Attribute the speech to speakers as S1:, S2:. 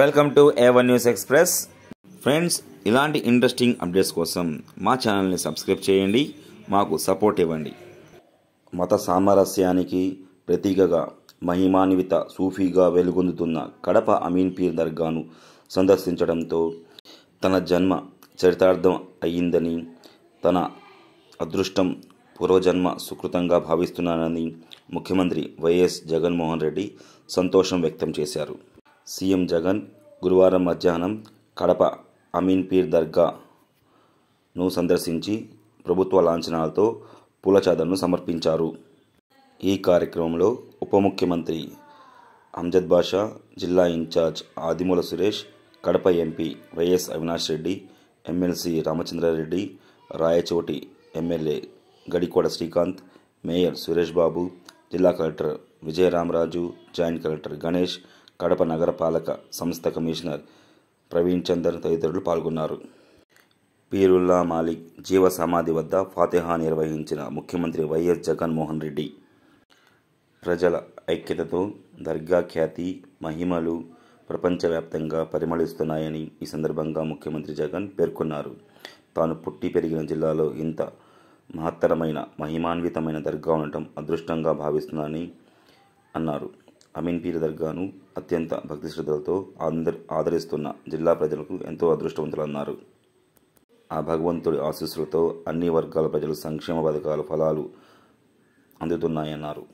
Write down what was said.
S1: welcome to A one news express friends ఇలాంటి interesting updates కోసం మా ఛానల్ని సబ్స్క్రైబ్ చేయండి మాకు సపోర్ట్ ఇవ్వండి మత సామరస్యానికి ప్రతీకగా మహిమాన్విత సూఫీగా వెలుగొందుతున్న కడప అమీన్ పీర్ దర్గాను సందర్శించడంతో తన జన్మ చరితార్థం అయ్యిందని తన అదృష్టం పూర్వజన్మ సుకృతంగా భావిస్తున్నానని ముఖ్యమంత్రి వైఎస్ జగన్మోహన్ రెడ్డి సంతోషం వ్యక్తం చేశారు సీఎం జగన్ గురువారం మధ్యాహ్నం కడప అమీన్ పీర్ దర్గాను సందర్శించి ప్రభుత్వ లాంఛనాలతో పూల చాదర్ను సమర్పించారు ఈ కార్యక్రమంలో ఉప ముఖ్యమంత్రి అంజద్ బాషా జిల్లా in-charge Adimula Suresh Kadapa MP YS Avinash Reddy MLC Ramachandra Reddy Rayachoti MLA Gadikota Srikanth mayor Suresh Babu జిల్లా collector Vijayaramaraju joint collector Ganesh Kadapa నగరపాలక సంస్థ కమిషనర్ ప్రవీణ్ చందర్ తదితరులు పాల్గొన్నారు పీరుల్లా మాలిక్ జీవ సమాధి వద్ద ఫాతిహా నిర్వహించిన ముఖ్యమంత్రి వైఎస్ జగన్మోహన్ రెడ్డి ప్రజల ఐక్యతతో దర్గా ఖ్యాతి మహిమలు ప్రపంచవ్యాప్తంగా పరిమళిస్తున్నాయని ఈ సందర్భంగా ముఖ్యమంత్రి జగన్ పేర్కొన్నారు తాను పుట్టి పెరిగిన జిల్లాలో ఇంత మహత్తరమైన మహిమాన్వితమైన దర్గా ఉండటం అదృష్టంగా భావిస్తున్నానని అన్నారు అమీన్ పీర్ దర్గాను అత్యంత భక్తి శ్రద్ధలతో ఆందర్ ఆదరిస్తున్న జిల్లా ప్రజలకు ఎంతో అదృష్టవంతులన్నారు ఆ భగవంతుడి ఆశీస్సులతో అన్ని వర్గాల ప్రజలు సంక్షేమ పథకాల ఫలాలు అందుతున్నాయన్నారు